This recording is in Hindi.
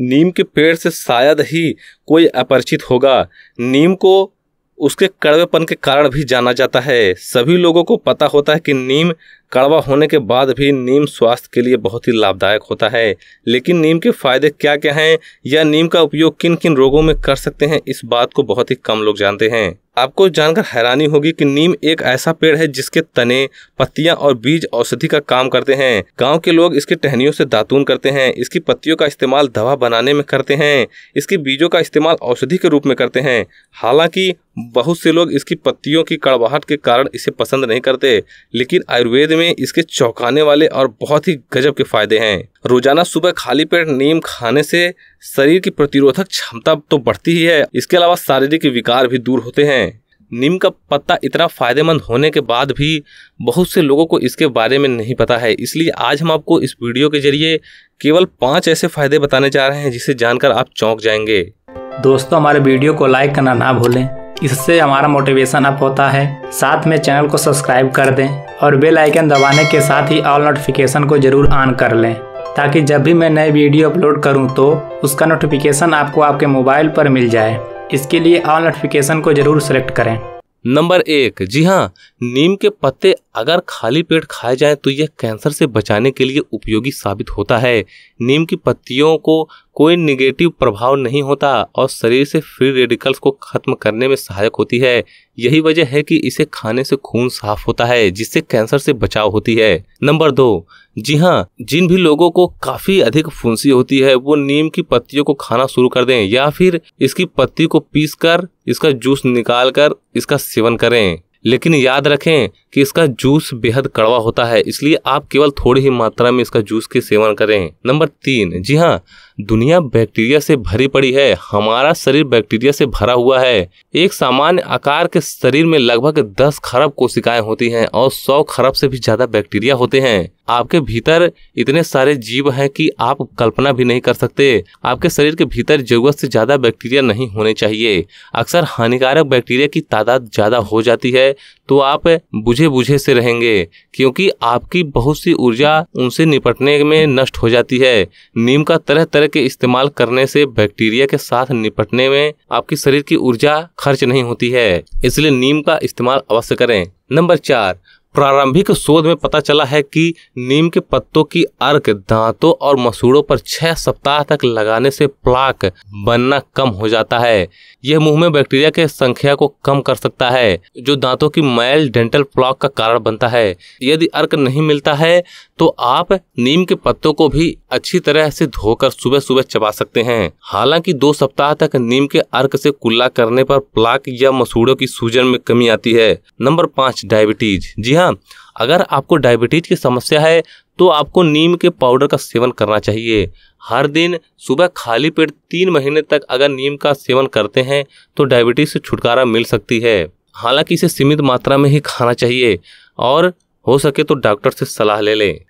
नीम के पेड़ से शायद ही कोई अपरिचित होगा नीम को उसके कड़वेपन के कारण भी जाना जाता है सभी लोगों को पता होता है कि नीम कड़वा होने के बाद भी नीम स्वास्थ्य के लिए बहुत ही लाभदायक होता है लेकिन नीम के फायदे क्या क्या हैं या नीम का उपयोग किन किन रोगों में कर सकते हैं इस बात को बहुत ही कम लोग जानते हैं आपको जानकर हैरानी होगी कि नीम एक ऐसा पेड़ है जिसके तने पत्तियां और बीज औषधि का काम करते हैं गांव के लोग इसके टहनियों से दातून करते हैं इसकी पत्तियों का इस्तेमाल दवा बनाने में करते हैं इसके बीजों का इस्तेमाल औषधि के रूप में करते हैं हालांकि बहुत से लोग इसकी पत्तियों की कड़वाहट के कारण इसे पसंद नहीं करते लेकिन आयुर्वेद में इसके चौंकाने वाले और बहुत ही गजब के फायदे हैं रोजाना सुबह खाली पेट नीम खाने से शरीर की प्रतिरोधक क्षमता तो बढ़ती ही है इसके अलावा शारीरिक विकार भी दूर होते हैं नीम का पत्ता इतना फायदेमंद होने के बाद भी बहुत से लोगों को इसके बारे में नहीं पता है इसलिए आज हम आपको इस वीडियो के जरिए केवल पाँच ऐसे फायदे बताने जा रहे हैं जिसे जानकर आप चौंक जाएंगे दोस्तों हमारे वीडियो को लाइक करना ना भूलें इससे हमारा मोटिवेशन अप होता है साथ में चैनल को सब्सक्राइब कर दें और बेल आइकन दबाने के साथ ही ऑल नोटिफिकेशन को ज़रूर ऑन कर लें ताकि जब भी मैं नए वीडियो अपलोड करूं तो उसका नोटिफिकेशन आपको आपके मोबाइल पर मिल जाए इसके लिए ऑल नोटिफिकेशन को ज़रूर सेलेक्ट करें नंबर एक जी हाँ नीम के पत्ते अगर खाली पेट खाए जाएं तो यह कैंसर से बचाने के लिए उपयोगी साबित होता है नीम की पत्तियों को कोई निगेटिव प्रभाव नहीं होता और शरीर से फ्री रेडिकल्स को खत्म करने में सहायक होती है यही वजह है कि इसे खाने से खून साफ होता है जिससे कैंसर से बचाव होती है नंबर दो जी हाँ जिन भी लोगों को काफी अधिक फुंसी होती है वो नीम की पत्तियों को खाना शुरू कर दें या फिर इसकी पत्ती को पीस कर इसका जूस निकाल कर इसका सेवन करें लेकिन याद रखें कि इसका जूस बेहद कड़वा होता है इसलिए आप केवल थोड़ी ही मात्रा में इसका जूस के सेवन करें नंबर तीन जी हाँ दुनिया बैक्टीरिया से भरी पड़ी है हमारा शरीर बैक्टीरिया से भरा हुआ है एक सामान्य आकार के शरीर में लगभग 10 खरब कोशिकाएं होती हैं और 100 खरब से भी ज्यादा बैक्टीरिया होते हैं आपके भीतर इतने सारे जीव हैं कि आप कल्पना भी नहीं कर सकते आपके शरीर के भीतर जरूरत से ज्यादा बैक्टीरिया नहीं होने चाहिए अक्सर हानिकारक बैक्टीरिया की तादाद ज्यादा हो जाती है तो आप बुझे बुझे से रहेंगे क्योंकि आपकी बहुत सी ऊर्जा उनसे निपटने में नष्ट हो जाती है नीम का तरह तरह के इस्तेमाल करने से बैक्टीरिया के साथ निपटने में आपकी शरीर की ऊर्जा खर्च नहीं होती है इसलिए नीम का इस्तेमाल अवश्य करें नंबर चार प्रारंभिक शोध में पता चला है कि नीम के पत्तों की अर्क दांतों और मसूड़ों पर छह सप्ताह तक लगाने से प्लाक बनना कम हो जाता है यह मुंह में बैक्टीरिया के संख्या को कम कर सकता है जो दांतों की मैल डेंटल प्लाक का कारण बनता है यदि अर्क नहीं मिलता है तो आप नीम के पत्तों को भी अच्छी तरह से धोकर सुबह सुबह चबा सकते हैं हालांकि दो सप्ताह तक नीम के अर्क से कुल्ला करने पर प्लाक या मसूड़ों की सूजन में कमी आती है नंबर पाँच डायबिटीज जी हाँ ना अगर आपको डायबिटीज़ की समस्या है तो आपको नीम के पाउडर का सेवन करना चाहिए हर दिन सुबह खाली पेट तीन महीने तक अगर नीम का सेवन करते हैं तो डायबिटीज़ से छुटकारा मिल सकती है हालांकि इसे सीमित मात्रा में ही खाना चाहिए और हो सके तो डॉक्टर से सलाह ले लें